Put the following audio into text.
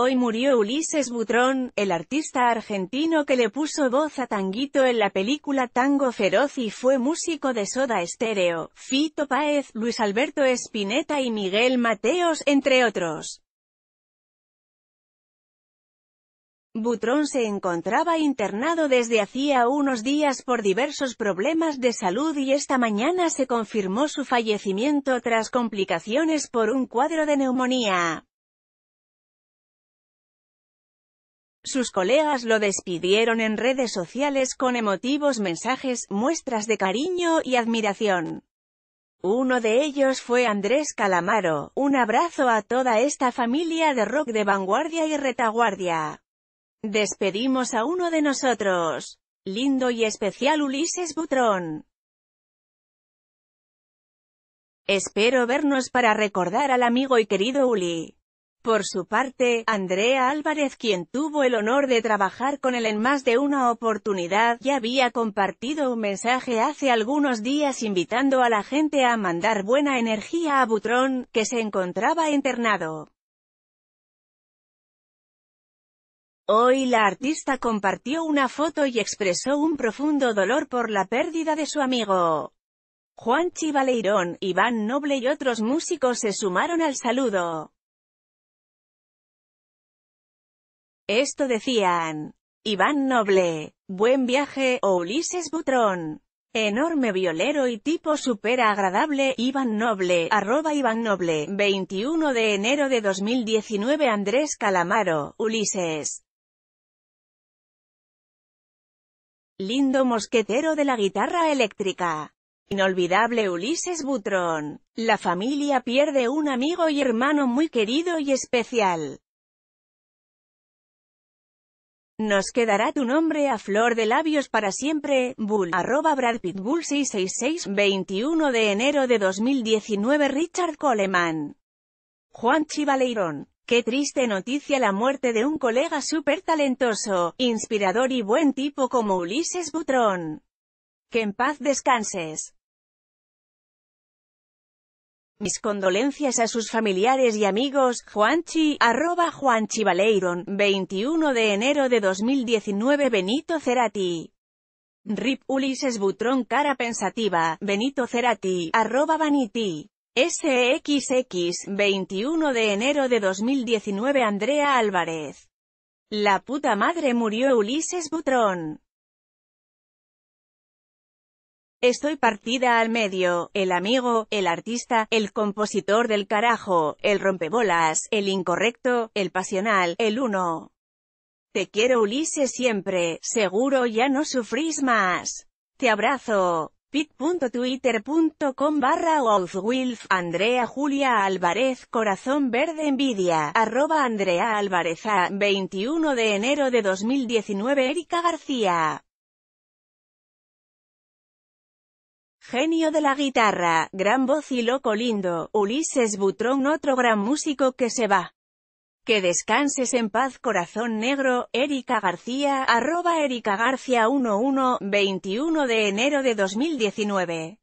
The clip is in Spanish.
hoy murió Ulises Butrón, el artista argentino que le puso voz a Tanguito en la película Tango Feroz y fue músico de Soda Estéreo, Fito Páez, Luis Alberto Espineta y Miguel Mateos, entre otros. Butrón se encontraba internado desde hacía unos días por diversos problemas de salud y esta mañana se confirmó su fallecimiento tras complicaciones por un cuadro de neumonía. Sus colegas lo despidieron en redes sociales con emotivos mensajes, muestras de cariño y admiración. Uno de ellos fue Andrés Calamaro, un abrazo a toda esta familia de rock de vanguardia y retaguardia. Despedimos a uno de nosotros. Lindo y especial Ulises Butrón. Espero vernos para recordar al amigo y querido Uli. Por su parte, Andrea Álvarez quien tuvo el honor de trabajar con él en más de una oportunidad, ya había compartido un mensaje hace algunos días invitando a la gente a mandar buena energía a Butrón, que se encontraba internado. Hoy la artista compartió una foto y expresó un profundo dolor por la pérdida de su amigo. Juan Chivaleirón, Iván Noble y otros músicos se sumaron al saludo. Esto decían Iván Noble, Buen Viaje o Ulises Butrón. Enorme violero y tipo supera agradable, Iván Noble, arroba Iván Noble, 21 de enero de 2019 Andrés Calamaro, Ulises. Lindo mosquetero de la guitarra eléctrica. Inolvidable Ulises Butrón. La familia pierde un amigo y hermano muy querido y especial. Nos quedará tu nombre a flor de labios para siempre, Bull, arroba Brad Pitt 666, 21 de enero de 2019 Richard Coleman. Juan Chivaleirón. Qué triste noticia la muerte de un colega súper talentoso, inspirador y buen tipo como Ulises Butrón. Que en paz descanses. Mis condolencias a sus familiares y amigos, Juanchi, arroba Juanchi Baleiron, 21 de enero de 2019 Benito Cerati. Rip Ulises Butrón cara pensativa, Benito Cerati, arroba Vanity. SXX, 21 de enero de 2019 Andrea Álvarez. La puta madre murió Ulises Butrón. Estoy partida al medio, el amigo, el artista, el compositor del carajo, el rompebolas, el incorrecto, el pasional, el uno. Te quiero Ulises siempre, seguro ya no sufrís más. Te abrazo. pit.twitter.com barra Andrea Julia Álvarez Corazón Verde Envidia, arroba Andrea Álvarez a 21 de enero de 2019 Erika García Genio de la guitarra, gran voz y loco lindo, Ulises Butrón otro gran músico que se va. Que descanses en paz corazón negro, Erika García, arroba Erika García 11, 21 de enero de 2019.